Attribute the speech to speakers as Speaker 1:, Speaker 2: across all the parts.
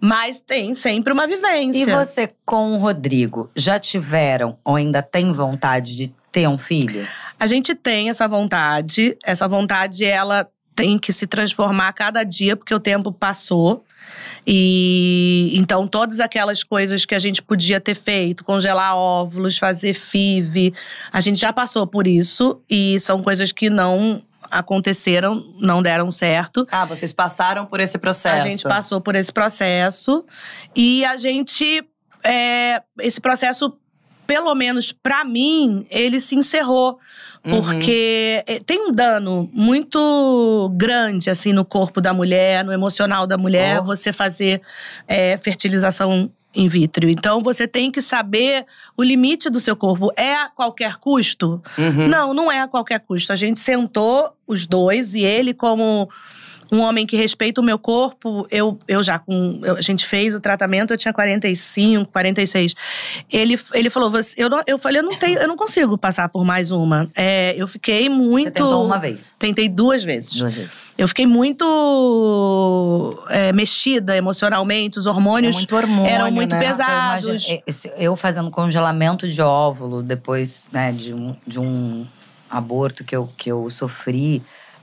Speaker 1: Mas tem sempre uma vivência. E você com o Rodrigo, já tiveram ou ainda tem vontade de ter um filho? A gente tem essa vontade. Essa vontade, ela tem que se transformar a cada dia, porque o tempo passou. E então todas aquelas coisas que a gente podia ter feito, congelar óvulos, fazer FIV, a gente já passou por isso e são coisas que não aconteceram, não deram certo. Ah, vocês passaram por esse processo. A gente passou por esse processo e a gente é, esse processo pelo menos para mim, ele se encerrou. Uhum. Porque uhum. tem um dano muito grande, assim, no corpo da mulher, no emocional da mulher, oh. você fazer é, fertilização in vitro. Então você tem que saber o limite do seu corpo. É a qualquer custo? Uhum. Não, não é a qualquer custo. A gente sentou os dois e ele, como um homem que respeita o meu corpo, eu, eu já com. Eu, a gente fez o tratamento, eu tinha 45, 46. Ele, ele falou: você, eu, não, eu falei, eu não tenho, eu não consigo passar por mais uma. É, eu fiquei muito. Você tentou uma vez? Tentei duas vezes. Duas vezes. Eu fiquei muito é, mexida emocionalmente, os hormônios é muito hormônio, eram muito né? pesados. É, eu fazendo congelamento de óvulo depois né, de, um, de um aborto que eu, que eu sofri.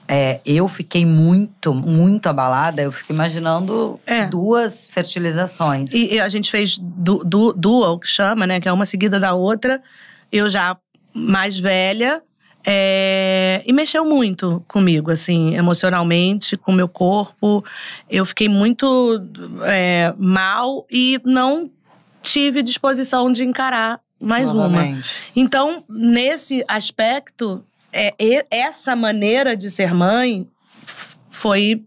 Speaker 1: É, eu fiquei muito, muito abalada. Eu fico imaginando é. duas fertilizações. E, e, a gente fez du, du, dual, que chama, né? Que é uma seguida da outra. Eu já mais velha. É, e mexeu muito comigo, assim, emocionalmente, com o meu corpo. Eu fiquei muito é, mal e não tive disposição de encarar mais Novamente. uma. Então, nesse aspecto, é, essa maneira de ser mãe foi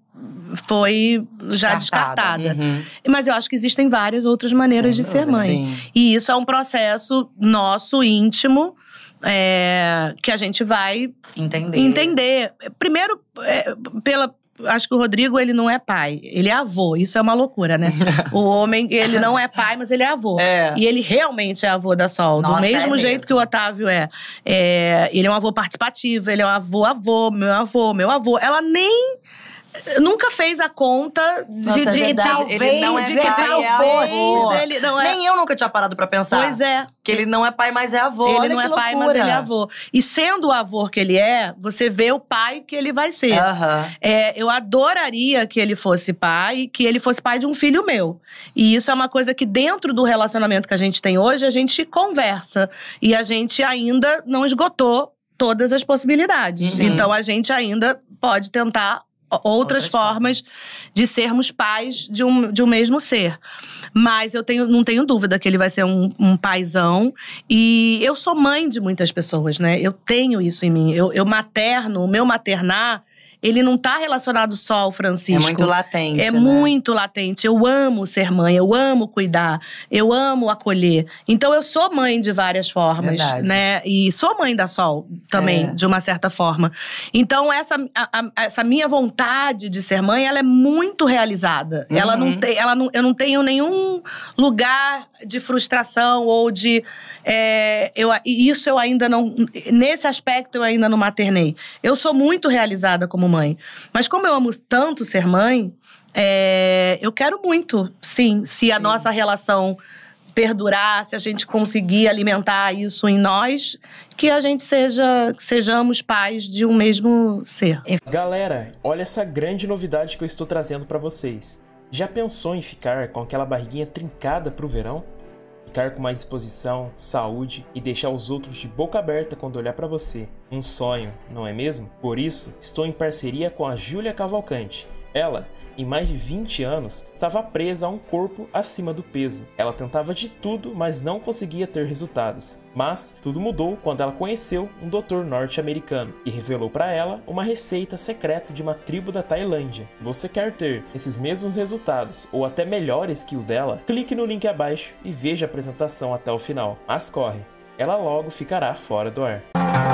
Speaker 1: foi já descartada. descartada. Uhum. Mas eu acho que existem várias outras maneiras Sim, de ser mãe. Sim. E isso é um processo nosso, íntimo, é, que a gente vai entender. entender. Primeiro, é, pela, acho que o Rodrigo, ele não é pai, ele é avô. Isso é uma loucura, né? o homem, ele não é pai, mas ele é avô. É. E ele realmente é avô da Sol. Nossa, do mesmo é jeito que o Otávio é. é. Ele é um avô participativo, ele é um avô, avô, meu avô, meu avô. Ela nem nunca fez a conta de, Nossa, é de, é talvez, ele não é de que talvez é ele não é. Nem eu nunca tinha parado para pensar. Pois é. Que ele não é pai, mas é avô. Ele Olha não é loucura. pai, mas ele é avô. E sendo o avô que ele é, você vê o pai que ele vai ser. É, eu adoraria que ele fosse pai, que ele fosse pai de um filho meu. E isso é uma coisa que dentro do relacionamento que a gente tem hoje, a gente conversa. E a gente ainda não esgotou todas as possibilidades. Uhum. Então a gente ainda pode tentar outras, outras formas, formas de sermos pais de um, de um mesmo ser. Mas eu tenho, não tenho dúvida que ele vai ser um, um paizão. E eu sou mãe de muitas pessoas, né? Eu tenho isso em mim. Eu, eu materno, o meu maternar ele não tá relacionado só ao Francisco. É muito latente. É né? muito latente. Eu amo ser mãe, eu amo cuidar, eu amo acolher. Então eu sou mãe de várias formas, Verdade. né? E sou mãe da Sol também, é. de uma certa forma. Então essa, a, a, essa minha vontade de ser mãe, ela é muito realizada. Uhum. Ela não uhum. tem, ela não, eu não tenho nenhum lugar de frustração ou de é, eu, isso eu ainda não nesse aspecto eu ainda não maternei. Eu sou muito realizada como mãe. Mas como eu amo tanto ser mãe, é, eu quero muito, sim, se a sim. nossa relação perdurar, se a gente conseguir alimentar isso em nós, que a gente seja, sejamos pais de um mesmo ser.
Speaker 2: É Galera, olha essa grande novidade que eu estou trazendo para vocês. Já pensou em ficar com aquela barriguinha trincada pro verão? ficar com mais disposição, saúde e deixar os outros de boca aberta quando olhar para você. Um sonho, não é mesmo? Por isso, estou em parceria com a Júlia Cavalcante. Ela em mais de 20 anos, estava presa a um corpo acima do peso. Ela tentava de tudo, mas não conseguia ter resultados. Mas tudo mudou quando ela conheceu um doutor norte-americano e revelou para ela uma receita secreta de uma tribo da Tailândia. Você quer ter esses mesmos resultados ou até melhores que o dela? Clique no link abaixo e veja a apresentação até o final. Mas corre, ela logo ficará fora do ar.